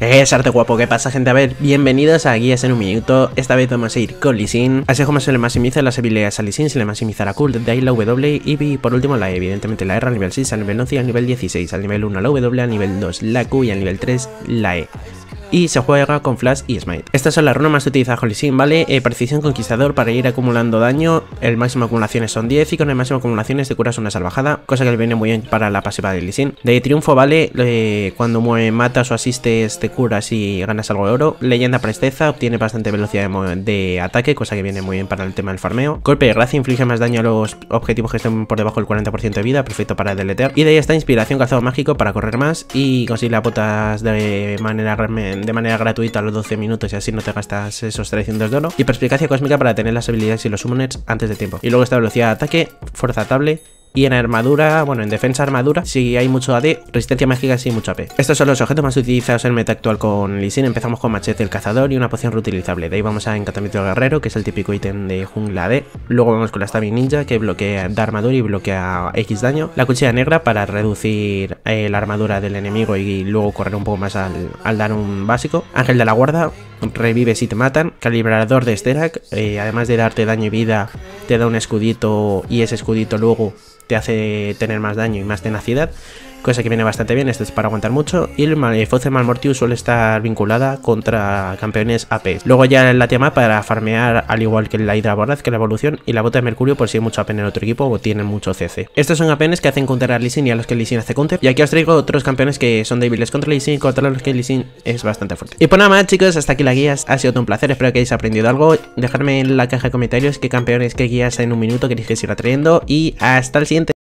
Es arte guapo, ¿qué pasa gente? A ver, bienvenidos a Guías en un Minuto, esta vez vamos a ir con Lisin. así es como se le maximiza las habilidades a Lisin, se le maximiza la Cool, de ahí la W y por último la E, evidentemente la R a nivel 6, al nivel 11 y al nivel 16, al nivel 1 la W, al nivel 2 la Q y al nivel 3 la E y se juega con Flash y Smite. Estas son las runas más utilizadas con Lee ¿vale? Eh, precisión Conquistador para ir acumulando daño, el máximo acumulaciones son 10 y con el máximo acumulaciones te curas una salvajada, cosa que le viene muy bien para la pasiva de Lee De triunfo, ¿vale? Eh, cuando cuando matas o asistes te curas y ganas algo de oro. Leyenda presteza, obtiene bastante velocidad de, ataque, cosa que viene muy bien para el tema del farmeo. Golpe de gracia, inflige más daño a los objetivos que estén por debajo del 40% de vida, perfecto para deletear. Y de ahí está inspiración, cazado mágico para correr más y conseguir las botas de manera de manera gratuita a los 12 minutos y así no te gastas esos 300 de oro. Y perspicacia cósmica para tener las habilidades y los summoners antes de tiempo. Y luego esta velocidad de ataque, fuerza atable y en armadura, bueno, en defensa armadura, si hay mucho AD, resistencia mágica sí mucho AP. Estos son los objetos más utilizados en meta actual con Lee Empezamos con machete el cazador y una poción reutilizable. De ahí vamos a encantamiento guerrero, que es el típico ítem de jungla AD. Luego vamos con la stabby ninja, que bloquea da armadura y bloquea X daño. La cuchilla negra para reducir eh, la armadura del enemigo y luego correr un poco más al, dar un básico. Ángel de la guarda, revive si te matan calibrador de Sterak, eh, además de darte daño y vida, te da un escudito y ese escudito luego te hace tener más daño y más tenacidad cosa que viene bastante bien, esto es para aguantar mucho, y el eh, Foce Malmortius suele estar vinculada contra campeones AP. Luego ya la tema para farmear al igual que la Hydra Boraz, que la evolución, y la bota de Mercurio por si hay mucho AP en el otro equipo o tienen mucho CC. Estos son campeones que hacen counter a Lee y a los que Lee hace counter, y aquí os traigo otros campeones que son débiles contra Lee y contra los que Lee es bastante fuerte. Y pues nada más chicos, hasta aquí la guía, ha sido todo un placer, espero que hayáis aprendido algo, dejadme en la caja de comentarios qué campeones, qué guías en un minuto queréis que siga trayendo, y hasta el siguiente.